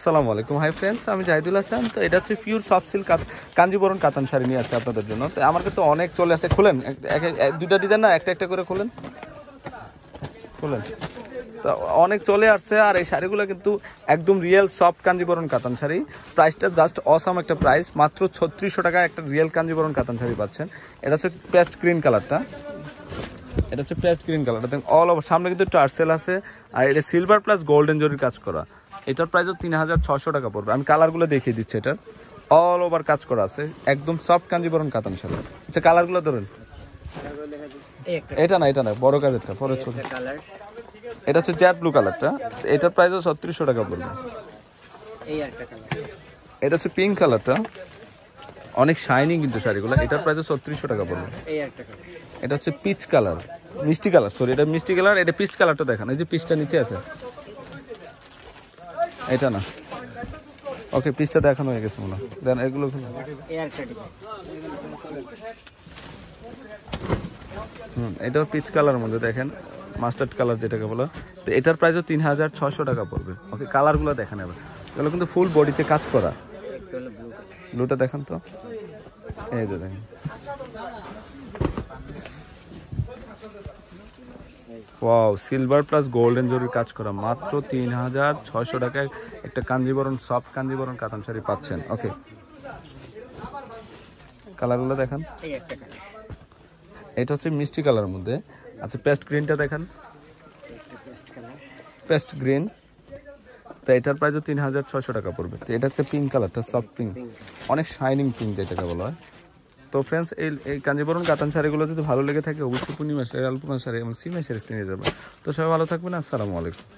আসসালামু আলাইকুম hi friends আমি জাহিদুল হাসান তো এটা হচ্ছে পিওর সফট সিল্ক কাঞ্জিবরণ কাতান শাড়ি নিয়ে আছে আপনাদের জন্য তো আমার কিন্তু অনেক চলে আসে খোলেন দুটা ডিজাইন না একটা একটা করে খোলেন খোলেন তো অনেক চলে আসছে আর এই শাড়িগুলো কিন্তু একদম রিয়েল সফট কাঞ্জিবরণ কাতান শাড়ি প্রাইসটা জাস্ট অসম একটা প্রাইস মাত্র ছত্রিশশো টাকা একটা রিয়েল কাঞ্জিবরণ কাতান শাড়ি পাচ্ছেন এটা হচ্ছে পেস্ট গ্রিন কালারটা এটা হচ্ছে পেস্ট গ্রিন কালারটা দেখুন অল ওভার সামনে কিন্তু টার্সেল আছে আর এটা সিলভার প্লাস গোল্ডেন জরির কাজ করা এটার প্রাইসও তিন হাজার ছশো টাকা পড়বে আমি কালারগুলো দেখিয়ে দিচ্ছি এটার অল ওভার কাজ করা আছে একদম সফট কাঞ্জিবরণ কাতান সাদা আচ্ছা কালারগুলো ধরেন এটা না এটা না বড় কাজেরটা পরে ছোট এটা হচ্ছে জ্যাট ব্লু কালারটা এটার প্রাইসও ছত্রিশশো টাকা পড়বে এটা হচ্ছে পিঙ্ক কালারটা অনেক শাইনিং কিন্তু শাড়িগুলো এটার প্রাইসও ছত্রিশশো টাকা পড়বে এটা হচ্ছে পিচ কালার মিষ্টি কালার সরি এটা মিষ্টি কালার এটা পিচ কালারটা দেখান এই যে পিচটা নিচে আছে এটা না ওকে পিসটা দেখানো হয়ে গেছে মনে দেন এগুলো হুম এটা পিচ কালার মধ্যে দেখেন মাস্টার্ড কালার যেটাকে বলো তো এটার প্রাইসও তিন হাজার ছশো টাকা পড়বে ওকে কালারগুলো দেখেন এবার এগুলো কিন্তু ফুল বডিতে কাজ করা ব্লুটা দেখেন তো এই তো দেখেন ওয়াও সিলভার প্লাস গোল্ডেন জরির কাজ করা মাত্র তিন হাজার ছয়শো টাকায় একটা কাঞ্জিবরণ সফট কাঞ্জিবরণ কাতান শাড়ি পাচ্ছেন ওকে কালারগুলো দেখান এটা হচ্ছে মিষ্টি কালারের মধ্যে আচ্ছা পেস্ট গ্রিনটা দেখান পেস্ট গ্রিন তো এটার প্রাইসও তিন হাজার ছয়শো টাকা পড়বে তো এটা হচ্ছে পিঙ্ক কালারটা সফট পিঙ্ক অনেক শাইনিং পিঙ্ক যেটাকে বলা হয় তো ফ্রেন্ডস এই এই কাঞ্জিবরণ কাতান শাড়িগুলো যদি ভালো লেগে থাকে অবশ্যই পূর্ণিমা শাড়ি আলপনা শাড়ি এবং সিমা শাড়ি নিয়ে যাবেন তো সবাই ভালো থাকবেন আসসালামু আলাইকুম